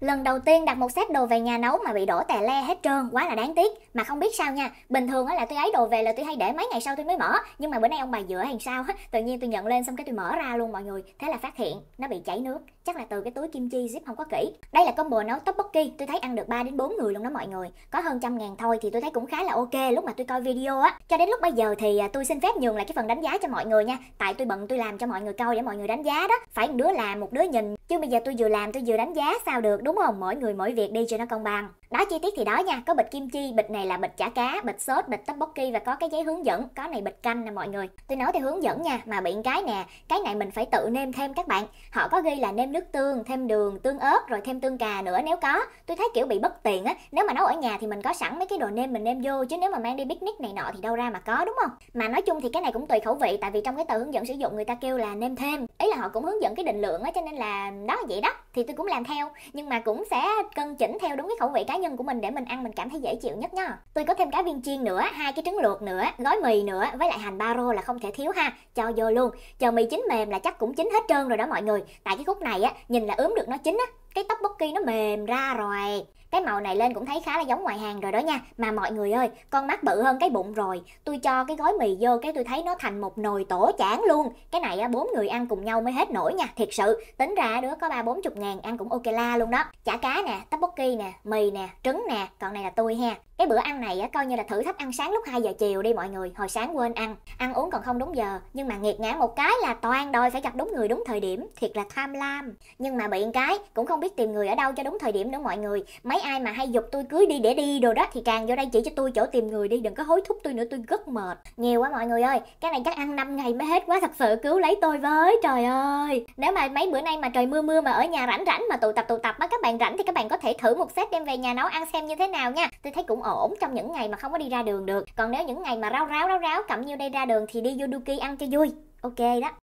Lần đầu tiên đặt một set đồ về nhà nấu mà bị đổ tè le hết trơn, quá là đáng tiếc. Mà không biết sao nha, bình thường á là tôi ấy đồ về là tôi hay để mấy ngày sau tôi mới mở. Nhưng mà bữa nay ông bà dựa hàng sao, tự nhiên tôi nhận lên xong cái tôi mở ra luôn mọi người. Thế là phát hiện nó bị chảy nước, chắc là từ cái túi kim chi zip không có kỹ. Đây là combo nấu top tteokbokki, tôi thấy ăn được 3 đến 4 người luôn đó mọi người. Có hơn trăm ngàn thôi thì tôi thấy cũng khá là ok lúc mà tôi coi video á. Cho đến lúc bây giờ thì à, tôi xin phép nhường lại cái phần đánh giá cho mọi người nha. Tại tôi bận tôi làm cho mọi người coi để mọi người đánh giá đó. Phải một đứa làm một đứa nhìn chứ bây giờ tôi vừa làm tôi vừa đánh giá sao được đúng không mỗi người mỗi việc đi cho nó công bằng đó chi tiết thì đó nha có bịch kim chi bịch này là bịch chả cá bịch sốt bịch tteokbokki và có cái giấy hướng dẫn có này bịch canh nè mọi người tôi nói theo hướng dẫn nha mà bị cái nè cái này mình phải tự nêm thêm các bạn họ có ghi là nêm nước tương thêm đường tương ớt rồi thêm tương cà nữa nếu có tôi thấy kiểu bị bất tiện á nếu mà nấu ở nhà thì mình có sẵn mấy cái đồ nêm mình nêm vô chứ nếu mà mang đi picnic này nọ thì đâu ra mà có đúng không mà nói chung thì cái này cũng tùy khẩu vị tại vì trong cái tờ hướng dẫn sử dụng người ta kêu là nêm thêm ý là họ cũng hướng dẫn cái định lượng á cho nên là đó vậy đó thì tôi cũng làm theo nhưng mà cũng sẽ cân chỉnh theo đúng cái khẩu vị cá nhân của mình để mình ăn mình cảm thấy dễ chịu nhất nha tôi có thêm cá viên chiên nữa hai cái trứng luộc nữa gói mì nữa với lại hành ba baro là không thể thiếu ha cho vô luôn chờ mì chín mềm là chắc cũng chín hết trơn rồi đó mọi người tại cái khúc này á nhìn là ướm được nó chín á cái tóc bốc nó mềm ra rồi cái màu này lên cũng thấy khá là giống ngoài hàng rồi đó nha Mà mọi người ơi, con mắt bự hơn cái bụng rồi Tôi cho cái gói mì vô cái tôi thấy nó thành một nồi tổ chán luôn Cái này á bốn người ăn cùng nhau mới hết nổi nha, thiệt sự Tính ra đứa có ba bốn chục ngàn ăn cũng ok la luôn đó Chả cá nè, tteokbokki nè, mì nè, trứng nè, còn này là tôi ha cái bữa ăn này á coi như là thử thách ăn sáng lúc 2 giờ chiều đi mọi người Hồi sáng quên ăn Ăn uống còn không đúng giờ Nhưng mà nghiệt ngã một cái là toàn đòi phải gặp đúng người đúng thời điểm Thiệt là tham lam Nhưng mà bị cái cũng không biết tìm người ở đâu cho đúng thời điểm nữa mọi người Mấy ai mà hay dục tôi cưới đi để đi đồ đó thì càng vô đây chỉ cho tôi chỗ tìm người đi đừng có hối thúc tôi nữa tôi rất mệt nhiều quá mọi người ơi cái này chắc ăn 5 ngày mới hết quá thật sự cứu lấy tôi với trời ơi nếu mà mấy bữa nay mà trời mưa mưa mà ở nhà rảnh rảnh mà tụ tập tụ tập á các bạn rảnh thì các bạn có thể thử một set đem về nhà nấu ăn xem như thế nào nha tôi thấy cũng ổn trong những ngày mà không có đi ra đường được còn nếu những ngày mà ráo ráo ráo ráo cầm nhiêu đây ra đường thì đi vô Duki ăn cho vui ok đó